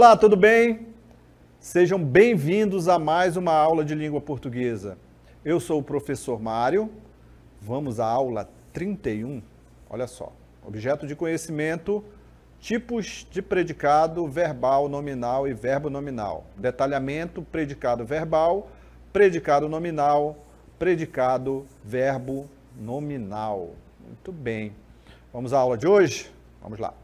Olá, tudo bem? Sejam bem-vindos a mais uma aula de língua portuguesa. Eu sou o professor Mário. Vamos à aula 31. Olha só. Objeto de conhecimento: tipos de predicado verbal nominal e verbo nominal. Detalhamento: predicado verbal, predicado nominal, predicado verbo nominal. Muito bem. Vamos à aula de hoje? Vamos lá.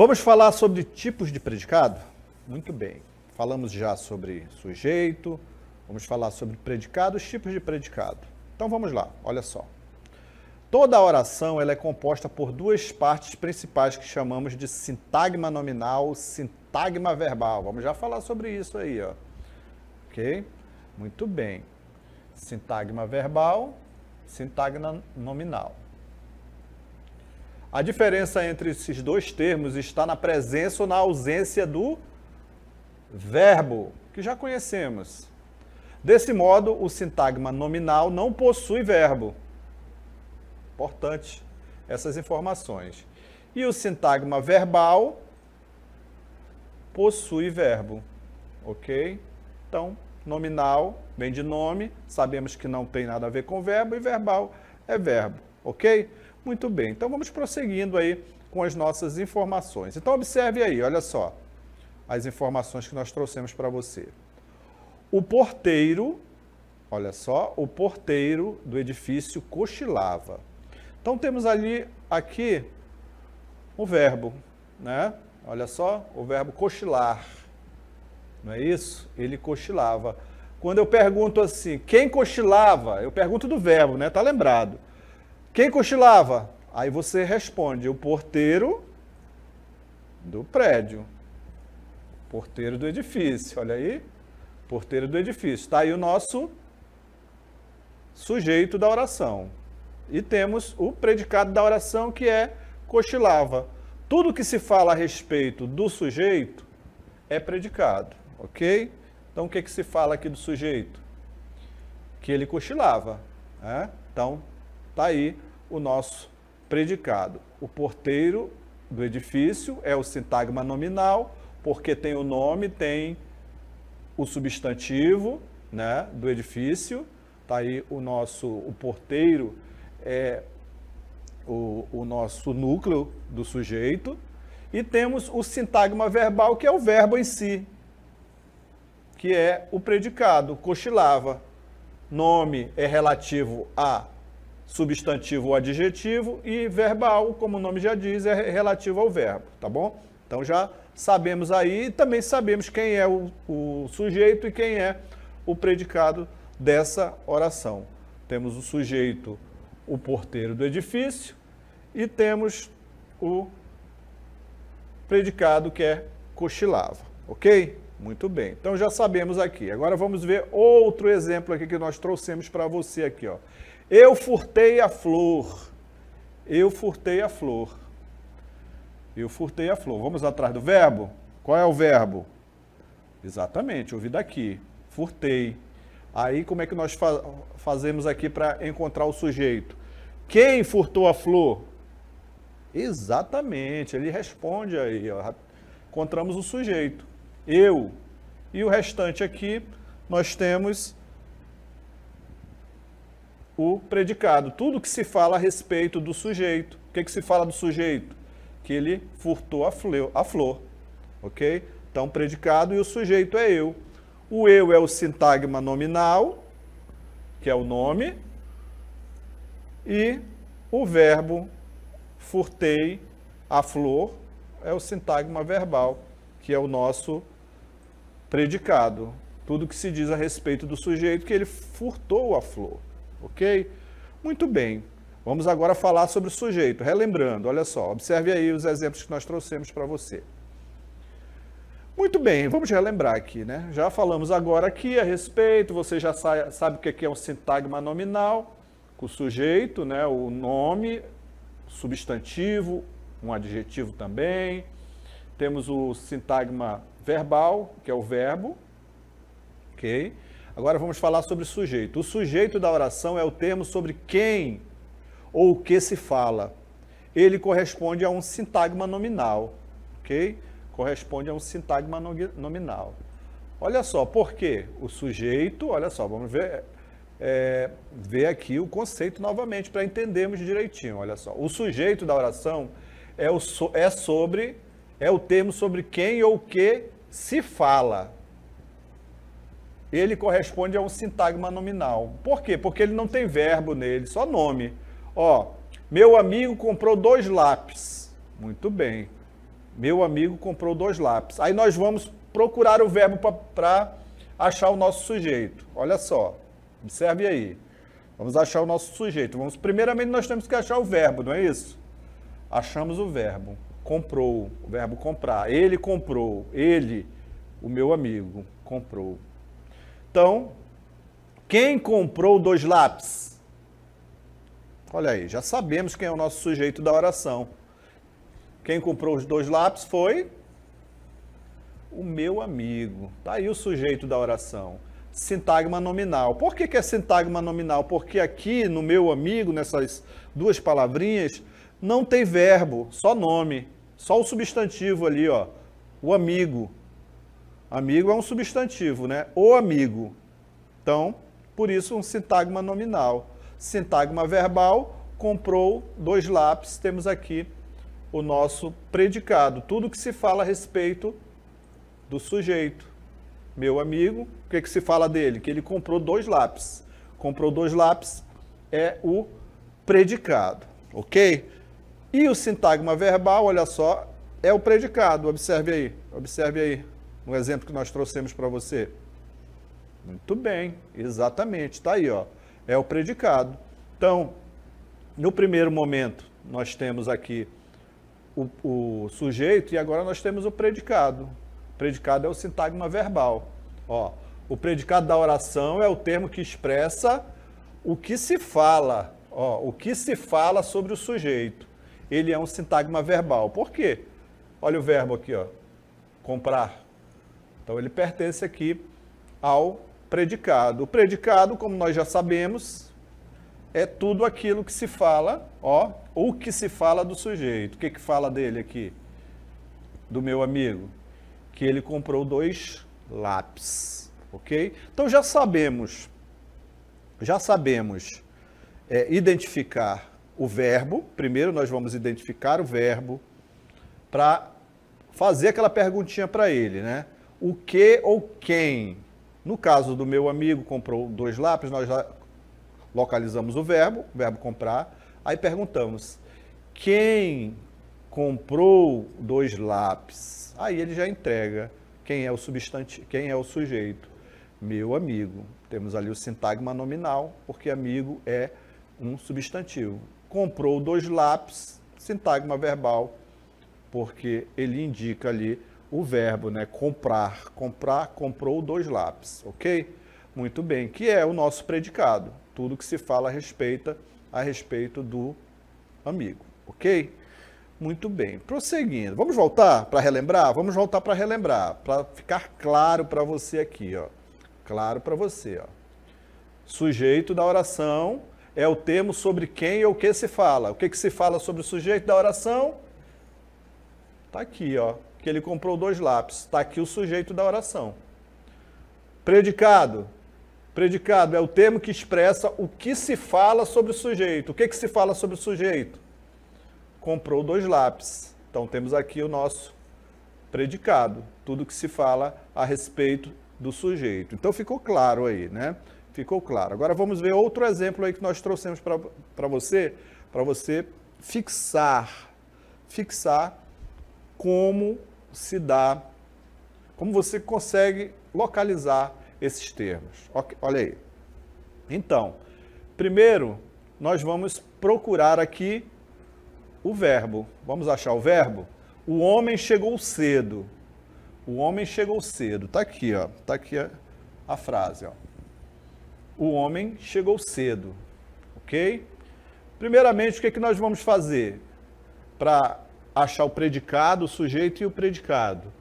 Vamos falar sobre tipos de predicado? Muito bem. Falamos já sobre sujeito, vamos falar sobre predicado, tipos de predicado. Então vamos lá, olha só. Toda oração ela é composta por duas partes principais que chamamos de sintagma nominal, sintagma verbal. Vamos já falar sobre isso aí, ó. OK? Muito bem. Sintagma verbal, sintagma nominal. A diferença entre esses dois termos está na presença ou na ausência do verbo, que já conhecemos. Desse modo, o sintagma nominal não possui verbo. Importante essas informações. E o sintagma verbal possui verbo, ok? Então, nominal vem de nome, sabemos que não tem nada a ver com verbo, e verbal é verbo, ok? Muito bem, então vamos prosseguindo aí com as nossas informações. Então observe aí, olha só, as informações que nós trouxemos para você. O porteiro, olha só, o porteiro do edifício cochilava. Então temos ali aqui o verbo, né? Olha só, o verbo cochilar. Não é isso? Ele cochilava. Quando eu pergunto assim, quem cochilava? Eu pergunto do verbo, né? Tá lembrado. Quem cochilava? Aí você responde: o porteiro do prédio. Porteiro do edifício, olha aí. Porteiro do edifício. Está aí o nosso sujeito da oração. E temos o predicado da oração que é cochilava. Tudo que se fala a respeito do sujeito é predicado, ok? Então o que, que se fala aqui do sujeito? Que ele cochilava. Né? Então Está aí o nosso predicado. O porteiro do edifício é o sintagma nominal, porque tem o nome, tem o substantivo né, do edifício. Está aí o nosso o porteiro, é o, o nosso núcleo do sujeito. E temos o sintagma verbal, que é o verbo em si, que é o predicado, cochilava. Nome é relativo a substantivo ou adjetivo, e verbal, como o nome já diz, é relativo ao verbo, tá bom? Então já sabemos aí, e também sabemos quem é o, o sujeito e quem é o predicado dessa oração. Temos o sujeito, o porteiro do edifício, e temos o predicado que é cochilava, ok? Muito bem. Então já sabemos aqui. Agora vamos ver outro exemplo aqui que nós trouxemos para você aqui, ó. Eu furtei a flor. Eu furtei a flor. Eu furtei a flor. Vamos atrás do verbo? Qual é o verbo? Exatamente, ouvi daqui. Furtei. Aí como é que nós fa fazemos aqui para encontrar o sujeito? Quem furtou a flor? Exatamente, ele responde aí. Ó. Encontramos o sujeito. Eu. E o restante aqui nós temos o predicado. Tudo que se fala a respeito do sujeito. O que, que se fala do sujeito? Que ele furtou a flor, a flor. Ok? Então, predicado e o sujeito é eu. O eu é o sintagma nominal, que é o nome, e o verbo furtei a flor é o sintagma verbal, que é o nosso predicado. Tudo que se diz a respeito do sujeito que ele furtou a flor ok? Muito bem. Vamos agora falar sobre o sujeito. Relembrando, olha só, observe aí os exemplos que nós trouxemos para você. Muito bem, vamos relembrar aqui, né? Já falamos agora aqui a respeito, você já sabe o é que é um sintagma nominal, com o sujeito, né? o nome, substantivo, um adjetivo também. Temos o sintagma verbal, que é o verbo, ok? Agora vamos falar sobre sujeito. O sujeito da oração é o termo sobre quem ou o que se fala. Ele corresponde a um sintagma nominal, ok? Corresponde a um sintagma nominal. Olha só, por quê? O sujeito, olha só, vamos ver, é, ver aqui o conceito novamente para entendermos direitinho. Olha só, o sujeito da oração é, o, é sobre, é o termo sobre quem ou o que se fala ele corresponde a um sintagma nominal. Por quê? Porque ele não tem verbo nele, só nome. Ó, meu amigo comprou dois lápis. Muito bem. Meu amigo comprou dois lápis. Aí nós vamos procurar o verbo para achar o nosso sujeito. Olha só, observe aí. Vamos achar o nosso sujeito. Vamos, primeiramente, nós temos que achar o verbo, não é isso? Achamos o verbo. Comprou, o verbo comprar. Ele comprou, ele, o meu amigo, comprou. Então, quem comprou dois lápis? Olha aí, já sabemos quem é o nosso sujeito da oração. Quem comprou os dois lápis foi o meu amigo. Tá aí o sujeito da oração. Sintagma nominal. Por que, que é sintagma nominal? Porque aqui no meu amigo, nessas duas palavrinhas, não tem verbo, só nome, só o substantivo ali, ó, o amigo. Amigo é um substantivo, né? O amigo. Então, por isso, um sintagma nominal. Sintagma verbal, comprou dois lápis, temos aqui o nosso predicado. Tudo que se fala a respeito do sujeito. Meu amigo, o que, que se fala dele? Que ele comprou dois lápis. Comprou dois lápis é o predicado, ok? E o sintagma verbal, olha só, é o predicado. Observe aí, observe aí no exemplo que nós trouxemos para você? Muito bem, exatamente, está aí, ó. é o predicado. Então, no primeiro momento, nós temos aqui o, o sujeito e agora nós temos o predicado. O predicado é o sintagma verbal. Ó, o predicado da oração é o termo que expressa o que se fala, ó, o que se fala sobre o sujeito. Ele é um sintagma verbal. Por quê? Olha o verbo aqui, ó. Comprar. Então ele pertence aqui ao predicado. O predicado, como nós já sabemos, é tudo aquilo que se fala, ó, o que se fala do sujeito. O que que fala dele aqui? Do meu amigo, que ele comprou dois lápis, ok? Então já sabemos, já sabemos é, identificar o verbo. Primeiro nós vamos identificar o verbo para fazer aquela perguntinha para ele, né? o que ou quem. No caso do meu amigo, comprou dois lápis, nós localizamos o verbo, o verbo comprar, aí perguntamos, quem comprou dois lápis? Aí ele já entrega quem é o substantivo, quem é o sujeito. Meu amigo. Temos ali o sintagma nominal, porque amigo é um substantivo. Comprou dois lápis, sintagma verbal, porque ele indica ali o verbo, né? Comprar, comprar, comprou dois lápis, ok? Muito bem, que é o nosso predicado, tudo que se fala a respeito, a respeito do amigo, ok? Muito bem, prosseguindo, vamos voltar para relembrar? Vamos voltar para relembrar, para ficar claro para você aqui, ó. Claro para você, ó. Sujeito da oração é o termo sobre quem ou o que se fala. O que, que se fala sobre o sujeito da oração? Está aqui, ó que ele comprou dois lápis. Está aqui o sujeito da oração. Predicado. Predicado é o termo que expressa o que se fala sobre o sujeito. O que, que se fala sobre o sujeito? Comprou dois lápis. Então temos aqui o nosso predicado, tudo que se fala a respeito do sujeito. Então ficou claro aí, né? Ficou claro. Agora vamos ver outro exemplo aí que nós trouxemos para você, para você fixar, fixar como se dá, como você consegue localizar esses termos. Olha aí. Então, primeiro, nós vamos procurar aqui o verbo. Vamos achar o verbo? O homem chegou cedo. O homem chegou cedo. Está aqui, ó. Está aqui a, a frase, ó. O homem chegou cedo. OK? Primeiramente, o que é que nós vamos fazer para achar o predicado, o sujeito e o predicado.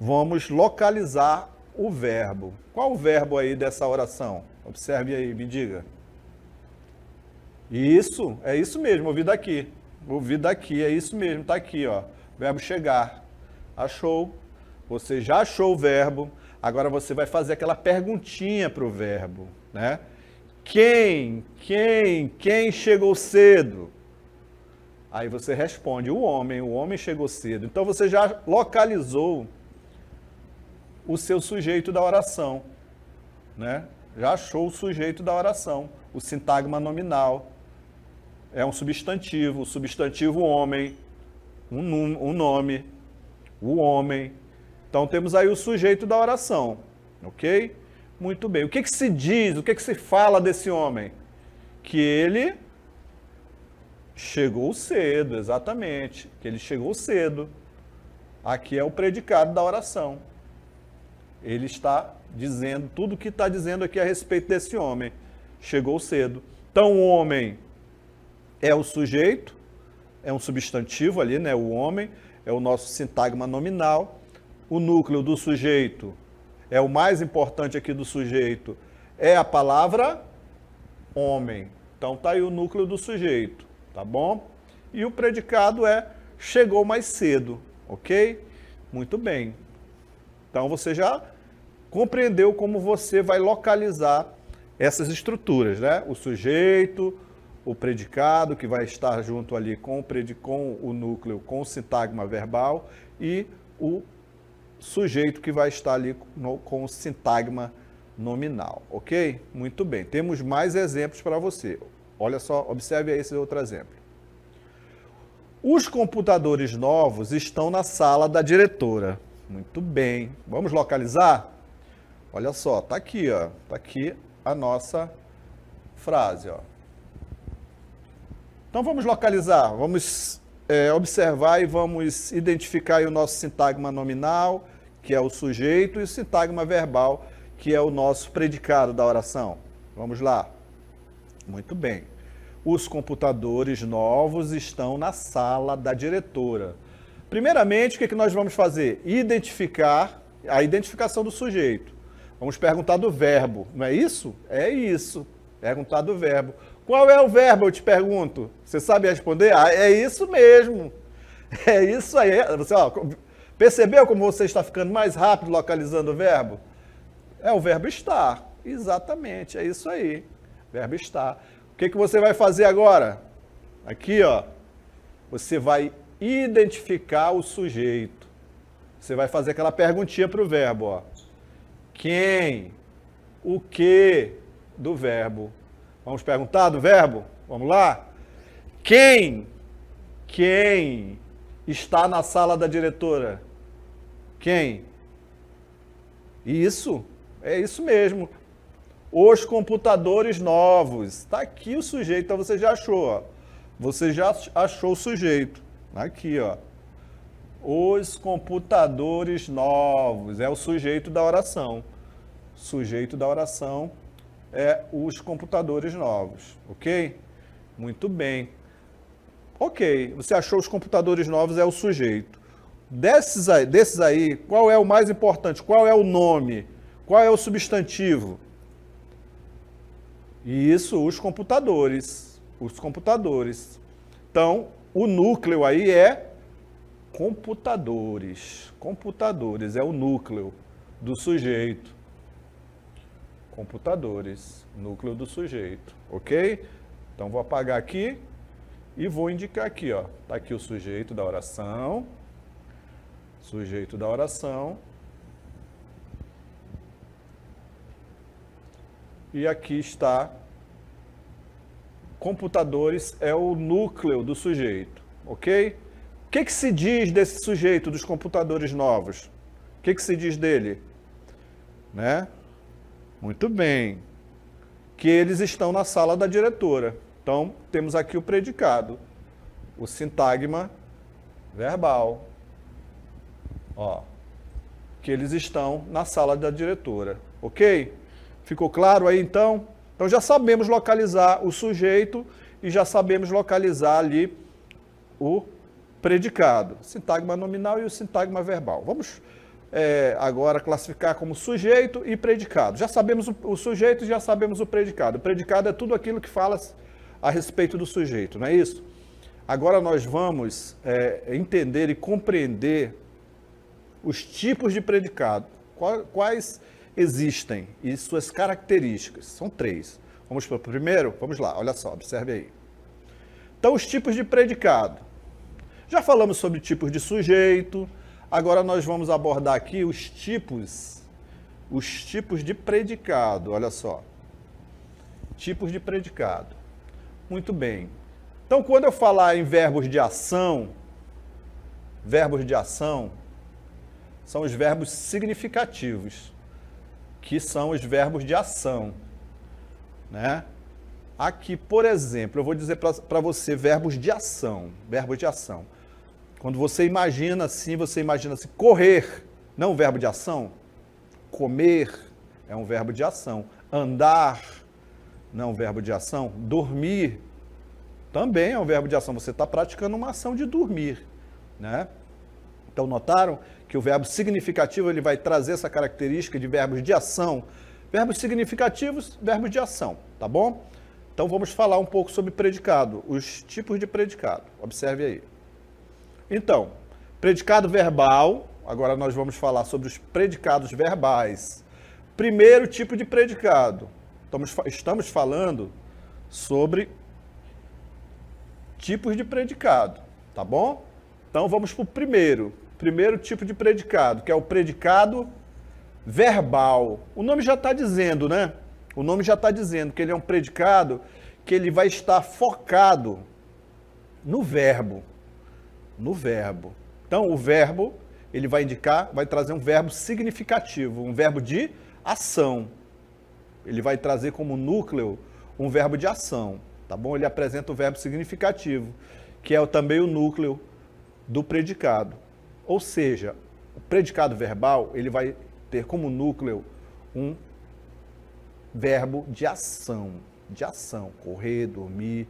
Vamos localizar o verbo. Qual o verbo aí dessa oração? Observe aí, me diga. Isso, é isso mesmo, ouvi daqui. Ouvi daqui, é isso mesmo, Está aqui, ó. Verbo chegar. Achou. Você já achou o verbo. Agora você vai fazer aquela perguntinha para o verbo, né? Quem, quem, quem chegou cedo? Aí você responde: o homem, o homem chegou cedo. Então você já localizou o seu sujeito da oração, né? Já achou o sujeito da oração, o sintagma nominal. É um substantivo, o substantivo homem, um, um nome, o homem. Então temos aí o sujeito da oração, ok? Muito bem. O que, que se diz, o que, que se fala desse homem? Que ele Chegou cedo, exatamente. Que ele chegou cedo. Aqui é o predicado da oração. Ele está dizendo tudo o que está dizendo aqui a respeito desse homem. Chegou cedo. Então, o homem é o sujeito, é um substantivo ali, né? O homem é o nosso sintagma nominal. O núcleo do sujeito é o mais importante aqui do sujeito, é a palavra homem. Então, tá aí o núcleo do sujeito tá bom? E o predicado é chegou mais cedo, ok? Muito bem. Então você já compreendeu como você vai localizar essas estruturas, né? O sujeito, o predicado, que vai estar junto ali com o, com o núcleo, com o sintagma verbal, e o sujeito que vai estar ali no, com o sintagma nominal, ok? Muito bem, temos mais exemplos para você. Olha só, observe aí esse outro exemplo. Os computadores novos estão na sala da diretora. Muito bem. Vamos localizar? Olha só, tá aqui, ó. Tá aqui a nossa frase, ó. Então vamos localizar, vamos é, observar e vamos identificar o nosso sintagma nominal, que é o sujeito, e o sintagma verbal, que é o nosso predicado da oração. Vamos lá. Muito bem. Os computadores novos estão na sala da diretora. Primeiramente, o que, é que nós vamos fazer? Identificar a identificação do sujeito. Vamos perguntar do verbo, não é isso? É isso. Perguntar do verbo. Qual é o verbo? Eu te pergunto. Você sabe responder? Ah, é isso mesmo. É isso aí. Você, ó, percebeu como você está ficando mais rápido localizando o verbo? É o verbo estar. Exatamente, é isso aí. Verbo estar que, que você vai fazer agora? Aqui, ó, você vai identificar o sujeito. Você vai fazer aquela perguntinha para o verbo, ó. Quem? O que do verbo? Vamos perguntar do verbo? Vamos lá? Quem? Quem está na sala da diretora? Quem? Isso, é isso mesmo os computadores novos. Está aqui o sujeito, então você já achou. Ó. Você já achou o sujeito. Tá aqui, ó. Os computadores novos. É o sujeito da oração. Sujeito da oração é os computadores novos. Ok? Muito bem. Ok, você achou os computadores novos, é o sujeito. Desses aí, desses aí, qual é o mais importante? Qual é o nome? Qual é o substantivo? E isso os computadores, os computadores. Então, o núcleo aí é computadores. Computadores é o núcleo do sujeito. Computadores, núcleo do sujeito, OK? Então vou apagar aqui e vou indicar aqui, ó. Tá aqui o sujeito da oração. Sujeito da oração e aqui está computadores é o núcleo do sujeito, ok? O que, que se diz desse sujeito dos computadores novos? O que, que se diz dele? Né? Muito bem. Que eles estão na sala da diretora. Então, temos aqui o predicado, o sintagma verbal. Ó, que eles estão na sala da diretora, ok? Ficou claro aí então? Então já sabemos localizar o sujeito e já sabemos localizar ali o predicado, sintagma nominal e o sintagma verbal. Vamos é, agora classificar como sujeito e predicado. Já sabemos o, o sujeito e já sabemos o predicado. O predicado é tudo aquilo que fala a respeito do sujeito, não é isso? Agora nós vamos é, entender e compreender os tipos de predicado. Quais existem e suas características. São três. Vamos para o primeiro? Vamos lá, olha só, observe aí. Então, os tipos de predicado. Já falamos sobre tipos de sujeito, agora nós vamos abordar aqui os tipos, os tipos de predicado, olha só. Tipos de predicado. Muito bem. Então, quando eu falar em verbos de ação, verbos de ação são os verbos significativos que são os verbos de ação. Né? Aqui, por exemplo, eu vou dizer para você verbos de ação. verbo de ação. Quando você imagina assim, você imagina assim, correr, não um verbo de ação. Comer é um verbo de ação. Andar, não um verbo de ação. Dormir também é um verbo de ação. Você está praticando uma ação de dormir, né? Então notaram que o verbo significativo ele vai trazer essa característica de verbos de ação. Verbos significativos, verbos de ação, tá bom? Então vamos falar um pouco sobre predicado, os tipos de predicado. Observe aí. Então, predicado verbal, agora nós vamos falar sobre os predicados verbais. Primeiro tipo de predicado. Estamos, estamos falando sobre tipos de predicado, tá bom? Então vamos para o primeiro, primeiro tipo de predicado, que é o predicado verbal. O nome já está dizendo, né? O nome já está dizendo que ele é um predicado que ele vai estar focado no verbo. No verbo. Então, o verbo, ele vai indicar, vai trazer um verbo significativo, um verbo de ação. Ele vai trazer como núcleo um verbo de ação, tá bom? Ele apresenta o verbo significativo, que é também o núcleo do predicado. Ou seja, o predicado verbal ele vai ter como núcleo um verbo de ação, de ação, correr, dormir,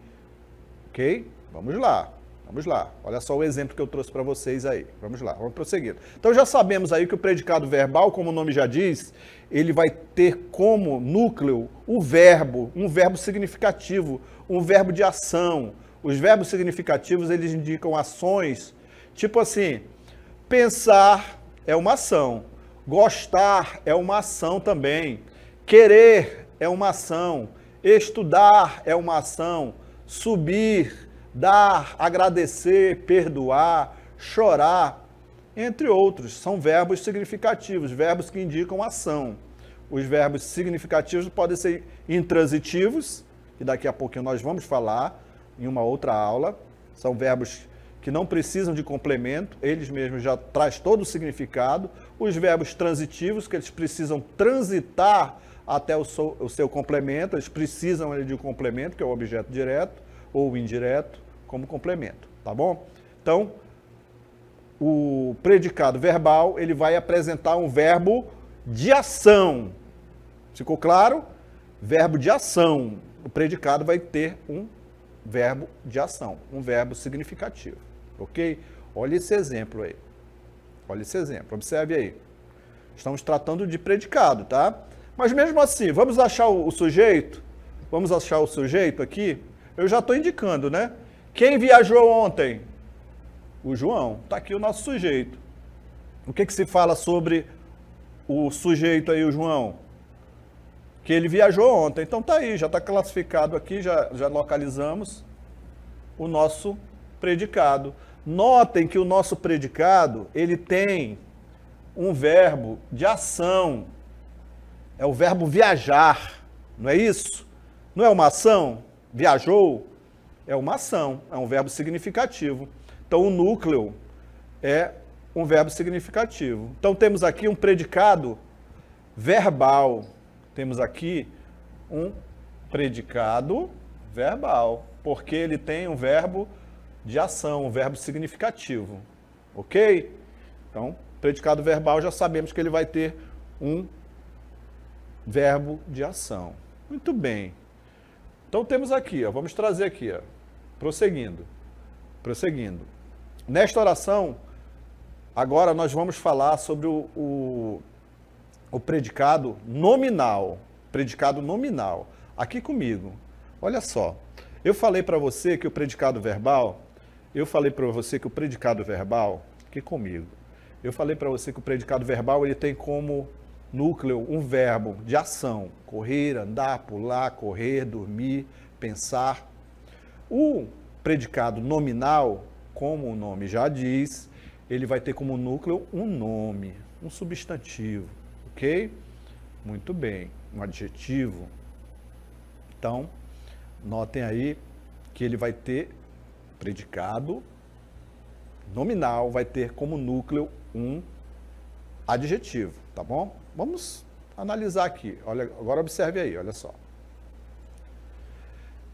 ok? Vamos lá, vamos lá. Olha só o exemplo que eu trouxe para vocês aí. Vamos lá, vamos prosseguir. Então já sabemos aí que o predicado verbal, como o nome já diz, ele vai ter como núcleo o verbo, um verbo significativo, um verbo de ação. Os verbos significativos eles indicam ações, tipo assim, Pensar é uma ação. Gostar é uma ação também. Querer é uma ação. Estudar é uma ação. Subir, dar, agradecer, perdoar, chorar, entre outros. São verbos significativos, verbos que indicam ação. Os verbos significativos podem ser intransitivos, que daqui a pouquinho nós vamos falar em uma outra aula. São verbos que não precisam de complemento, eles mesmos já traz todo o significado, os verbos transitivos, que eles precisam transitar até o seu, o seu complemento, eles precisam de um complemento, que é o objeto direto ou indireto, como complemento, tá bom? Então, o predicado verbal, ele vai apresentar um verbo de ação. Ficou claro? Verbo de ação. O predicado vai ter um verbo de ação, um verbo significativo ok? Olha esse exemplo aí. Olha esse exemplo, observe aí. Estamos tratando de predicado, tá? Mas mesmo assim, vamos achar o, sujeito? Vamos achar o sujeito aqui? Eu já estou indicando, né? Quem viajou ontem? O João. Está aqui o nosso sujeito. O que, que se fala sobre o sujeito aí, o João? Que ele viajou ontem. Então tá aí, já está classificado aqui, já, já localizamos o nosso predicado. Notem que o nosso predicado, ele tem um verbo de ação. É o verbo viajar, não é isso? Não é uma ação? Viajou? É uma ação, é um verbo significativo. Então, o núcleo é um verbo significativo. Então, temos aqui um predicado verbal. Temos aqui um predicado verbal, porque ele tem um verbo de ação, um verbo significativo. Ok? Então, predicado verbal já sabemos que ele vai ter um verbo de ação. Muito bem. Então temos aqui, ó, vamos trazer aqui, ó, prosseguindo. Prosseguindo. Nesta oração, agora nós vamos falar sobre o, o, o predicado nominal. Predicado nominal. Aqui comigo. Olha só. Eu falei para você que o predicado verbal eu falei para você que o predicado verbal, que comigo, eu falei para você que o predicado verbal ele tem como núcleo um verbo de ação, correr, andar, pular, correr, dormir, pensar. O predicado nominal, como o nome já diz, ele vai ter como núcleo um nome, um substantivo, ok? Muito bem, um adjetivo. Então, notem aí que ele vai ter predicado nominal vai ter como núcleo um adjetivo, tá bom? Vamos analisar aqui. Olha, agora observe aí, olha só.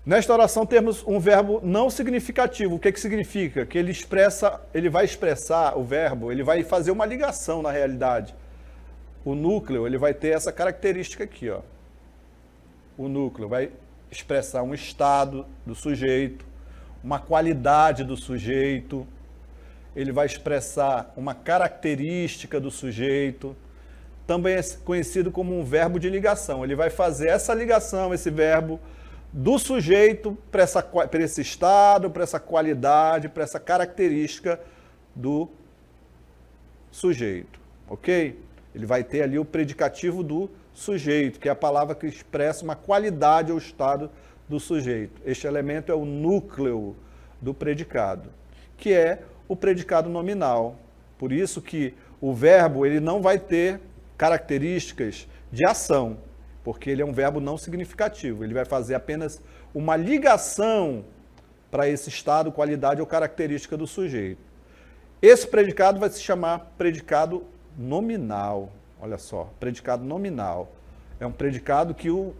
Nesta oração temos um verbo não significativo. O que, é que significa? Que ele expressa, ele vai expressar o verbo, ele vai fazer uma ligação na realidade. O núcleo, ele vai ter essa característica aqui, ó. O núcleo vai expressar um estado do sujeito, uma qualidade do sujeito, ele vai expressar uma característica do sujeito, também é conhecido como um verbo de ligação. Ele vai fazer essa ligação, esse verbo, do sujeito para, essa, para esse estado, para essa qualidade, para essa característica do sujeito, ok? Ele vai ter ali o predicativo do sujeito, que é a palavra que expressa uma qualidade ou estado do sujeito. Este elemento é o núcleo do predicado, que é o predicado nominal. Por isso que o verbo ele não vai ter características de ação, porque ele é um verbo não significativo. Ele vai fazer apenas uma ligação para esse estado, qualidade ou característica do sujeito. Esse predicado vai se chamar predicado nominal. Olha só, predicado nominal. É um predicado que o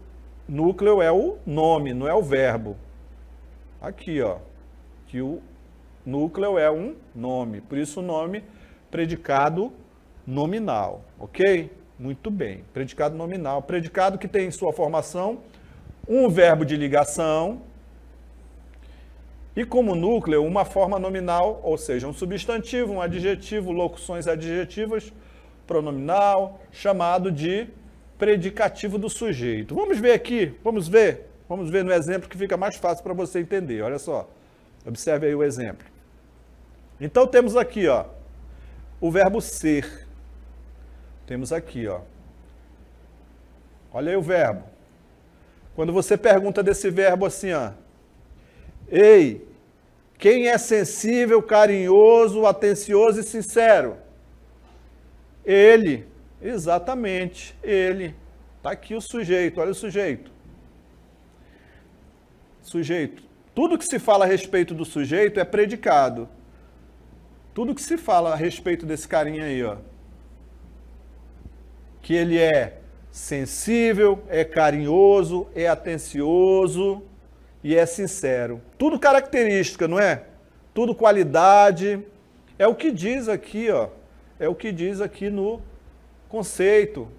núcleo é o nome, não é o verbo. Aqui, ó, que o núcleo é um nome, por isso o nome predicado nominal, ok? Muito bem, predicado nominal. Predicado que tem em sua formação um verbo de ligação e como núcleo uma forma nominal, ou seja, um substantivo, um adjetivo, locuções adjetivas, pronominal, chamado de predicativo do sujeito. Vamos ver aqui, vamos ver, vamos ver no exemplo que fica mais fácil para você entender. Olha só, observe aí o exemplo. Então temos aqui, ó, o verbo ser. Temos aqui, ó. Olha aí o verbo. Quando você pergunta desse verbo assim, ó, ei, quem é sensível, carinhoso, atencioso e sincero? Ele. Exatamente, ele. Está aqui o sujeito, olha o sujeito. Sujeito. Tudo que se fala a respeito do sujeito é predicado. Tudo que se fala a respeito desse carinha aí, ó. Que ele é sensível, é carinhoso, é atencioso e é sincero. Tudo característica, não é? Tudo qualidade. É o que diz aqui, ó. É o que diz aqui no conceito,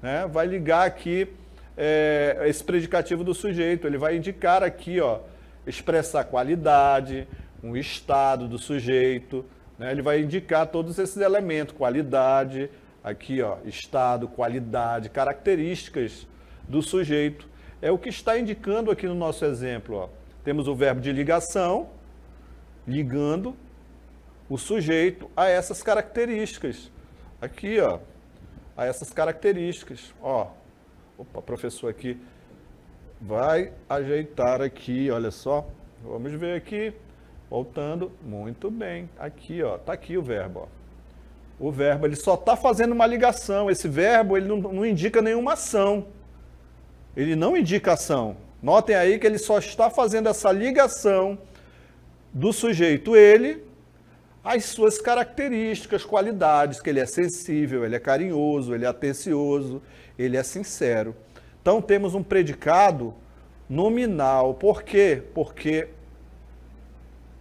né? vai ligar aqui é, esse predicativo do sujeito, ele vai indicar aqui, ó, expressar qualidade, um estado do sujeito, né? ele vai indicar todos esses elementos, qualidade, aqui, ó, estado, qualidade, características do sujeito. É o que está indicando aqui no nosso exemplo. Ó. Temos o verbo de ligação, ligando o sujeito a essas características. Aqui, ó, a essas características. Ó, opa, professor aqui vai ajeitar aqui, olha só. Vamos ver aqui, voltando, muito bem. Aqui, ó, tá aqui o verbo, ó. O verbo, ele só está fazendo uma ligação. Esse verbo, ele não, não indica nenhuma ação. Ele não indica ação. Notem aí que ele só está fazendo essa ligação do sujeito ele as suas características, qualidades, que ele é sensível, ele é carinhoso, ele é atencioso, ele é sincero. Então temos um predicado nominal. Por quê? Porque,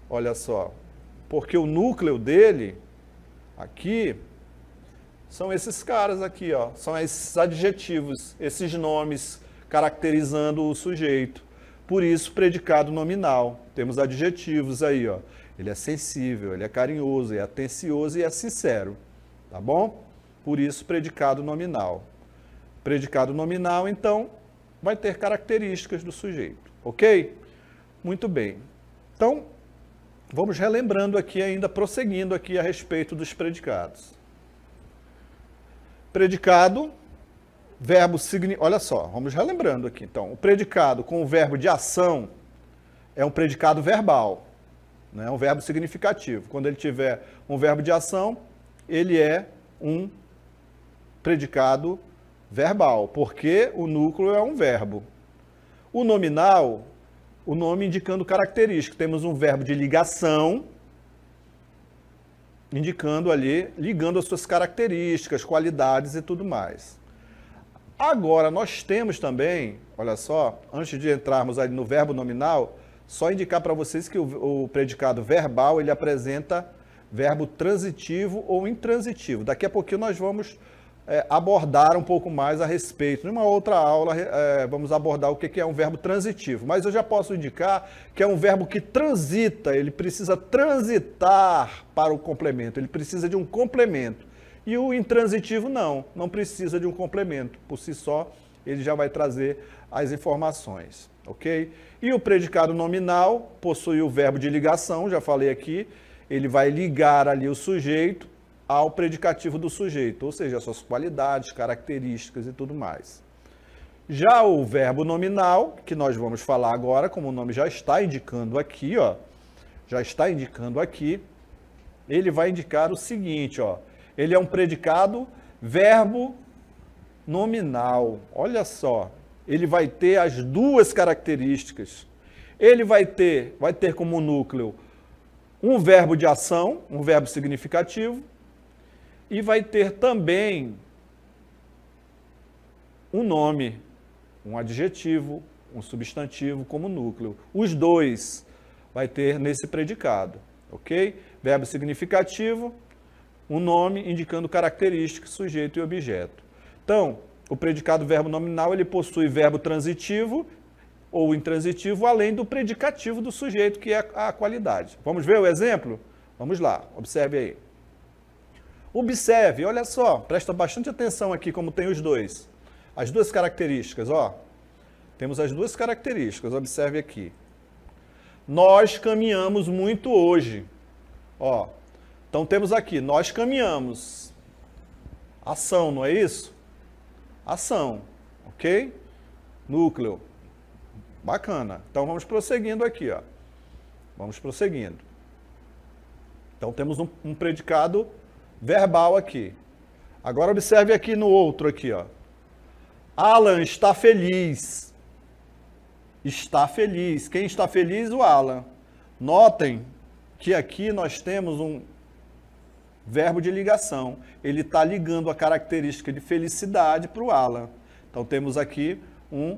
olha só, porque o núcleo dele, aqui, são esses caras aqui, ó, são esses adjetivos, esses nomes caracterizando o sujeito. Por isso, predicado nominal. Temos adjetivos aí, ó ele é sensível, ele é carinhoso, é atencioso e é sincero, tá bom? Por isso, predicado nominal. Predicado nominal, então, vai ter características do sujeito, ok? Muito bem. Então, vamos relembrando aqui, ainda prosseguindo aqui a respeito dos predicados. Predicado, verbo signi. Olha só, vamos relembrando aqui então. O predicado com o verbo de ação é um predicado verbal né? um verbo significativo. Quando ele tiver um verbo de ação, ele é um predicado verbal, porque o núcleo é um verbo. O nominal, o nome indicando característica. Temos um verbo de ligação, indicando ali, ligando as suas características, qualidades e tudo mais. Agora, nós temos também, olha só, antes de entrarmos ali no verbo nominal, só indicar para vocês que o, o predicado verbal ele apresenta verbo transitivo ou intransitivo. Daqui a pouquinho nós vamos é, abordar um pouco mais a respeito. Numa outra aula, é, vamos abordar o que é um verbo transitivo. Mas eu já posso indicar que é um verbo que transita, ele precisa transitar para o complemento, ele precisa de um complemento. E o intransitivo não, não precisa de um complemento. Por si só, ele já vai trazer as informações, ok? E o predicado nominal possui o verbo de ligação, já falei aqui, ele vai ligar ali o sujeito ao predicativo do sujeito, ou seja, suas qualidades, características e tudo mais. Já o verbo nominal, que nós vamos falar agora, como o nome já está indicando aqui, ó, já está indicando aqui, ele vai indicar o seguinte, ó, ele é um predicado verbo nominal. Olha só, ele vai ter as duas características. Ele vai ter, vai ter como núcleo um verbo de ação, um verbo significativo, e vai ter também um nome, um adjetivo, um substantivo como núcleo. Os dois vai ter nesse predicado, ok? Verbo significativo, um nome indicando características, sujeito e objeto. Então, o predicado verbo nominal, ele possui verbo transitivo ou intransitivo, além do predicativo do sujeito, que é a qualidade. Vamos ver o exemplo? Vamos lá, observe aí. Observe, olha só, presta bastante atenção aqui como tem os dois. As duas características, ó. Temos as duas características, observe aqui. Nós caminhamos muito hoje. Ó. Então temos aqui, nós caminhamos. Ação, não é isso? ação, ok? Núcleo. Bacana. Então vamos prosseguindo aqui, ó. Vamos prosseguindo. Então temos um, um predicado verbal aqui. Agora observe aqui no outro aqui, ó. Alan está feliz. Está feliz. Quem está feliz? O Alan. Notem que aqui nós temos um Verbo de ligação. Ele está ligando a característica de felicidade para o Alan. Então temos aqui um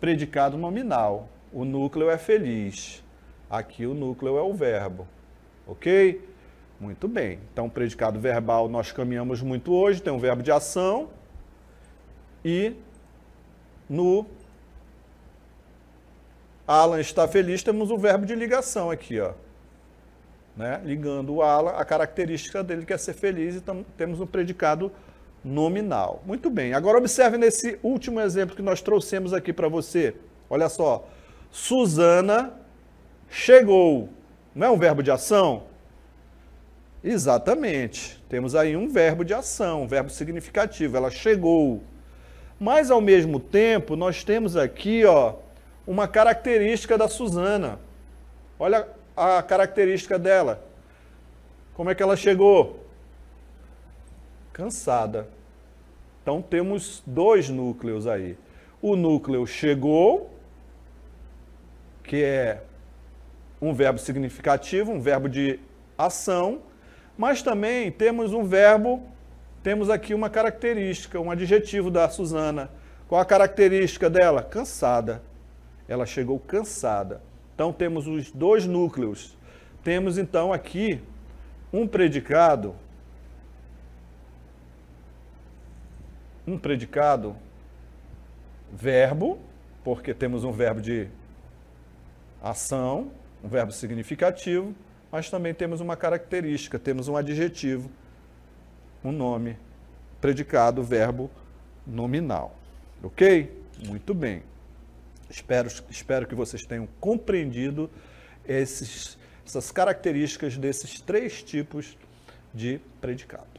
predicado nominal. O núcleo é feliz. Aqui o núcleo é o verbo. Ok? Muito bem. Então, predicado verbal nós caminhamos muito hoje, tem um verbo de ação. E no Alan está feliz, temos o verbo de ligação aqui, ó né? ligando o ala a característica dele que é ser feliz, e temos um predicado nominal. Muito bem, agora observe nesse último exemplo que nós trouxemos aqui para você. Olha só, Suzana chegou. Não é um verbo de ação? Exatamente. Temos aí um verbo de ação, um verbo significativo. Ela chegou. Mas ao mesmo tempo, nós temos aqui, ó, uma característica da Suzana. Olha a característica dela. Como é que ela chegou? Cansada. Então temos dois núcleos aí. O núcleo chegou, que é um verbo significativo, um verbo de ação, mas também temos um verbo, temos aqui uma característica, um adjetivo da Suzana. Qual a característica dela? Cansada. Ela chegou cansada. Então temos os dois núcleos. Temos então aqui um predicado um predicado verbo, porque temos um verbo de ação, um verbo significativo, mas também temos uma característica, temos um adjetivo, um nome, predicado, verbo nominal. OK? Muito bem. Espero, espero que vocês tenham compreendido esses, essas características desses três tipos de predicado.